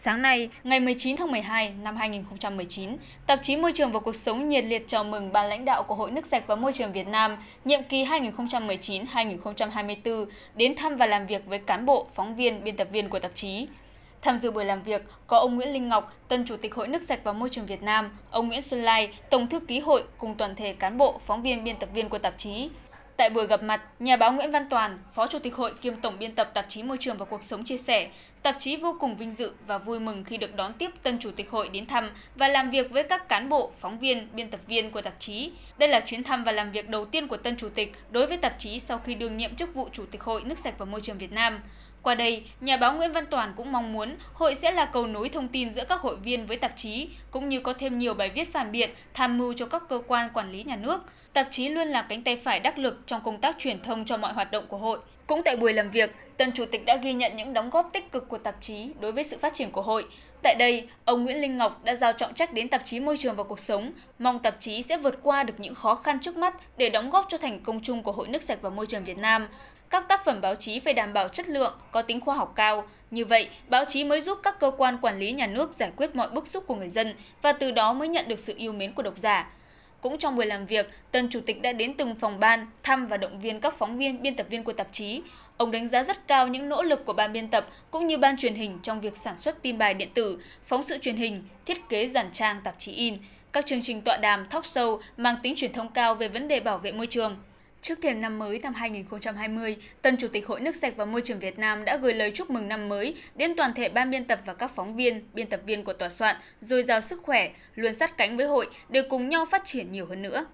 Sáng nay, ngày 19 tháng 12 năm 2019, tạp chí Môi trường và Cuộc sống nhiệt liệt chào mừng ban lãnh đạo của Hội Nước sạch và Môi trường Việt Nam nhiệm kỳ 2019-2024 đến thăm và làm việc với cán bộ, phóng viên, biên tập viên của tạp chí. Tham dự buổi làm việc có ông Nguyễn Linh Ngọc, tân chủ tịch Hội Nước sạch và Môi trường Việt Nam, ông Nguyễn Xuân Lai, tổng thư ký hội cùng toàn thể cán bộ, phóng viên, biên tập viên của tạp chí. Tại buổi gặp mặt, nhà báo Nguyễn Văn Toàn, Phó Chủ tịch Hội kiêm Tổng biên tập tạp chí Môi trường và Cuộc sống chia sẻ, tạp chí vô cùng vinh dự và vui mừng khi được đón tiếp tân Chủ tịch Hội đến thăm và làm việc với các cán bộ, phóng viên, biên tập viên của tạp chí. Đây là chuyến thăm và làm việc đầu tiên của tân Chủ tịch đối với tạp chí sau khi đương nhiệm chức vụ Chủ tịch Hội Nước sạch và Môi trường Việt Nam. Qua đây, nhà báo Nguyễn Văn Toàn cũng mong muốn hội sẽ là cầu nối thông tin giữa các hội viên với tạp chí, cũng như có thêm nhiều bài viết phản biện, tham mưu cho các cơ quan quản lý nhà nước. Tạp chí luôn là cánh tay phải đắc lực trong công tác truyền thông cho mọi hoạt động của hội. Cũng tại buổi làm việc, Tân Chủ tịch đã ghi nhận những đóng góp tích cực của tạp chí đối với sự phát triển của hội. Tại đây, ông Nguyễn Linh Ngọc đã giao trọng trách đến tạp chí Môi trường và Cuộc sống, mong tạp chí sẽ vượt qua được những khó khăn trước mắt để đóng góp cho thành công chung của Hội Nước Sạch và Môi trường Việt Nam. Các tác phẩm báo chí phải đảm bảo chất lượng, có tính khoa học cao. Như vậy, báo chí mới giúp các cơ quan quản lý nhà nước giải quyết mọi bức xúc của người dân và từ đó mới nhận được sự yêu mến của độc giả. Cũng trong buổi làm việc, tân chủ tịch đã đến từng phòng ban, thăm và động viên các phóng viên, biên tập viên của tạp chí. Ông đánh giá rất cao những nỗ lực của ban biên tập cũng như ban truyền hình trong việc sản xuất tin bài điện tử, phóng sự truyền hình, thiết kế giản trang tạp chí in. Các chương trình tọa đàm, talk show mang tính truyền thông cao về vấn đề bảo vệ môi trường, Trước thềm năm mới năm 2020, tân Chủ tịch Hội Nước Sạch và Môi trường Việt Nam đã gửi lời chúc mừng năm mới đến toàn thể ban biên tập và các phóng viên, biên tập viên của tòa soạn, dồi dào sức khỏe, luôn sát cánh với hội để cùng nhau phát triển nhiều hơn nữa.